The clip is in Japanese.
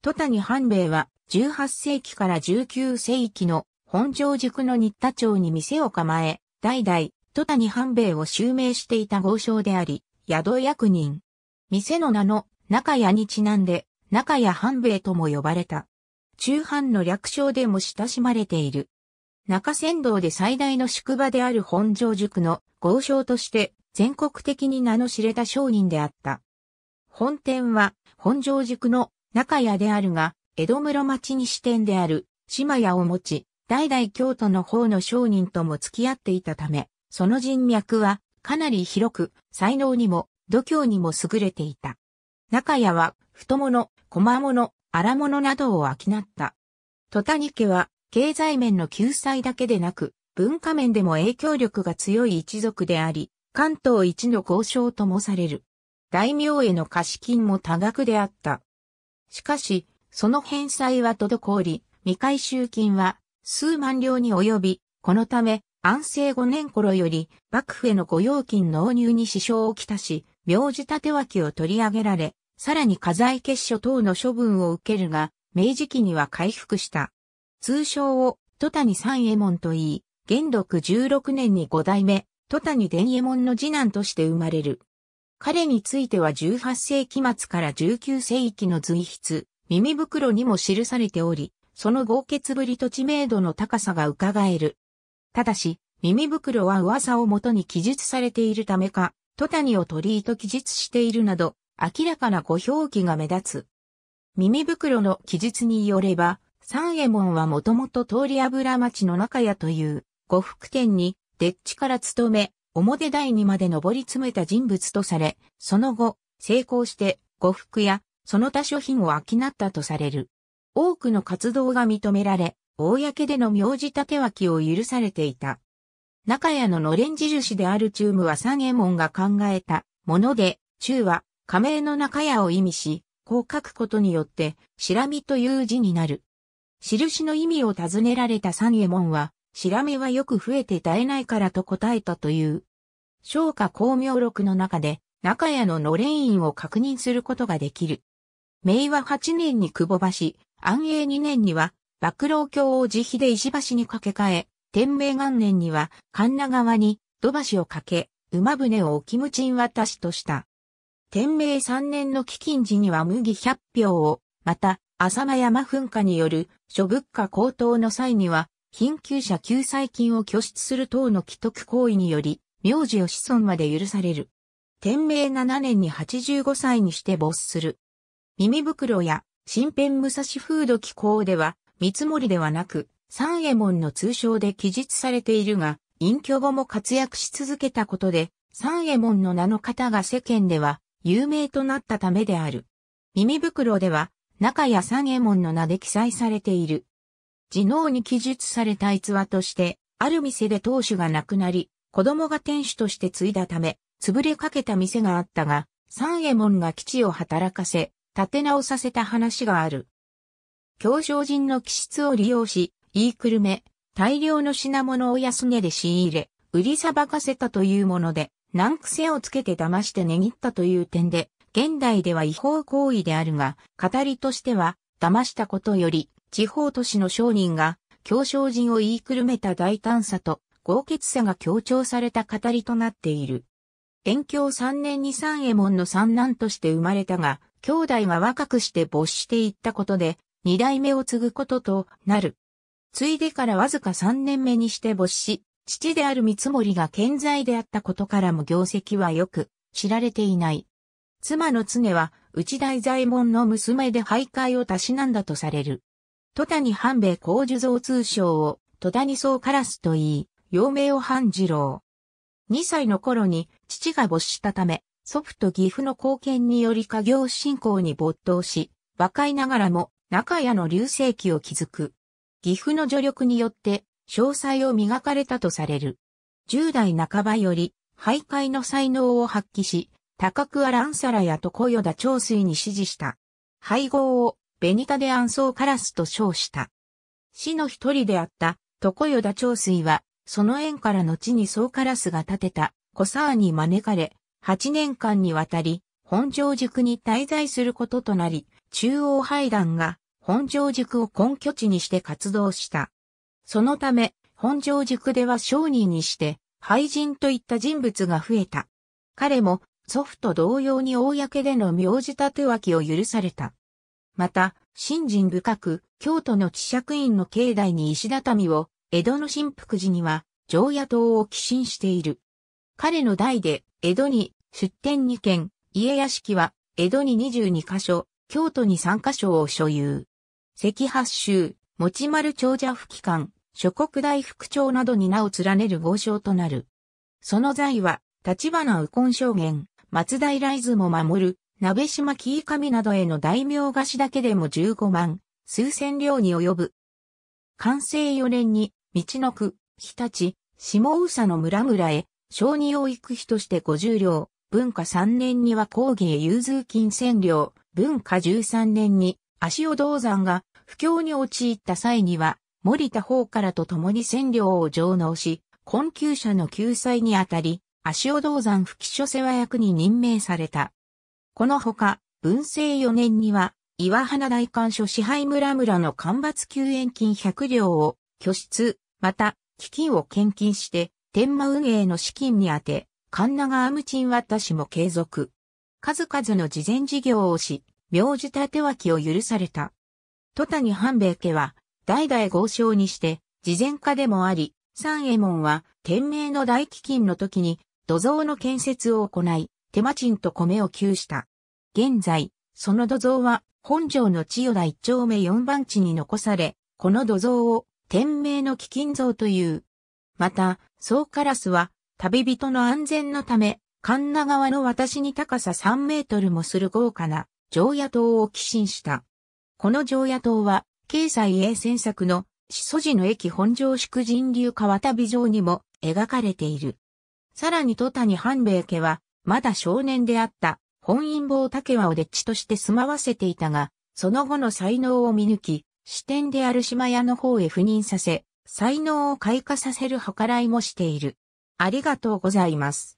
戸谷半兵衛は18世紀から19世紀の本庄塾の新田町に店を構え、代々戸谷半兵衛を襲名していた豪商であり、宿役人。店の名の中屋にちなんで中屋半兵衛とも呼ばれた。中藩の略称でも親しまれている。中山道で最大の宿場である本庄塾の豪商として全国的に名の知れた商人であった。本店は本庄塾の中屋であるが、江戸室町に支店である、島屋を持ち、代々京都の方の商人とも付き合っていたため、その人脈はかなり広く、才能にも、度胸にも優れていた。中屋は、太物、小物、荒物などを商った。戸谷家は、経済面の救済だけでなく、文化面でも影響力が強い一族であり、関東一の豪商ともされる。大名への貸金も多額であった。しかし、その返済は滞り、未回収金は数万両に及び、このため、安政5年頃より、幕府への御用金納入に支障をきたし、名字立脇を取り上げられ、さらに家財結所等の処分を受けるが、明治期には回復した。通称を、戸谷三右衛門といい、元禄16年に五代目、戸谷伝右衛門の次男として生まれる。彼については18世紀末から19世紀の随筆、耳袋にも記されており、その豪傑ぶりと知名度の高さが伺える。ただし、耳袋は噂をもとに記述されているためか、戸谷を取りと記述しているなど、明らかなご表記が目立つ。耳袋の記述によれば、三右衛門はもともと通り油町の中屋という呉服店に、でっちから勤め、表台にまで上り詰めた人物とされ、その後、成功して呉服やその他諸品を商ったとされる。多くの活動が認められ、公での名字縦脇を許されていた。中屋ののれん印であるチームは三右衛門が考えたもので、中は仮名の中屋を意味し、こう書くことによって、しらみという字になる。印の意味を尋ねられた三右衛門は、白身はよく増えて絶えないからと答えたという。昇華光明録の中で、中屋ののれん院を確認することができる。明和8年に久保橋、安永2年には、幕老橋を慈悲で石橋に架け替え、天明元年には、神奈川に土橋を架け、馬船を置沖無賃渡しとした。天明3年の飢饉時には麦100票を、また、浅間山噴火による諸物価高騰の際には、貧窮者救済金を拠出する等の既得行為により、名字を子孫まで許される。天明7年に85歳にして没する。耳袋や新編武蔵風土機構では、見積もりではなく、三右衛門の通称で記述されているが、隠居後も活躍し続けたことで、三右衛門の名の方が世間では有名となったためである。耳袋では、中谷三右衛門の名で記載されている。地能に記述された逸話として、ある店で当主が亡くなり、子供が店主として継いだため、潰れかけた店があったが、三右衛門が基地を働かせ、立て直させた話がある。京商人の気質を利用し、言いくるめ、大量の品物を安値で仕入れ、売りさばかせたというもので、難癖をつけて騙して値切ったという点で、現代では違法行為であるが、語りとしては、騙したことより、地方都市の商人が、京商人を言いくるめた大胆さと、豪傑さが強調された語りとなっている。遠京三年に三右衛門の三男として生まれたが、兄弟が若くして没していったことで、二代目を継ぐこととなる。継いでからわずか三年目にして没し、父である三森が健在であったことからも業績はよく知られていない。妻の常は内大左衛門の娘で徘徊をたしなんだとされる。戸谷半兵衛工樹蔵通称を戸谷総カラスと言い、幼名を半次郎。2歳の頃に父が没したため、祖父と義父の貢献により家業振興に没頭し、若いながらも中屋の流星期を築く。義父の助力によって詳細を磨かれたとされる。10代半ばより徘徊の才能を発揮し、高桑蘭皿や小与田長水に指示した。配合をベニタで暗ーカラスと称した。死の一人であった常与田長水はその縁から後にソーカラスが建てたコサーに招かれ、8年間にわたり、本庄塾に滞在することとなり、中央拝団が本庄塾を根拠地にして活動した。そのため、本庄塾では商人にして、廃人といった人物が増えた。彼も、祖父と同様に公での名字立て脇を許された。また、信心深く、京都の知釈院の境内に石畳を江戸の新福寺には、常夜灯を寄進している。彼の代で、江戸に出店2件、家屋敷は、江戸に22カ所、京都に3カ所を所有。関八州、持丸長者吹館、諸国大副長などに名を連ねる豪商となる。その在は、立花右近将言、松平雷図も守る、鍋島紀伊神などへの大名貸しだけでも15万、数千両に及ぶ。完成4年に道の区、日立、下宇佐の村々へ、小児養育費として50両、文化3年には工芸融通金1000両、文化13年に、足尾銅山が不況に陥った際には、森田方からと共に1000両を上納し、困窮者の救済にあたり、足尾銅山不起所世話役に任命された。このほか、文政4年には、岩花大官所支配村々の干ばつ救援金100両を拠出、また、基金を献金して、天満運営の資金に充て、神奈川無賃渡しも継続。数々の慈善事業をし、名字立て脇を許された。戸谷半兵衛家は、代々豪商にして、慈善家でもあり、三右衛門は、天明の大基金の時に、土蔵の建設を行い、手間賃と米を給した。現在、その土蔵は、本城の千代田一丁目四番地に残され、この土蔵を天命の貴金像という。また、総カラスは、旅人の安全のため、神奈川の私に高さ3メートルもする豪華な常夜灯を寄進した。この常夜灯は、経済衛船作の、始祖寺の駅本城宿人流川旅城にも描かれている。さらに戸谷半兵衛家は、まだ少年であった本因坊竹和を列地として住まわせていたが、その後の才能を見抜き、支店である島屋の方へ赴任させ、才能を開花させる計らいもしている。ありがとうございます。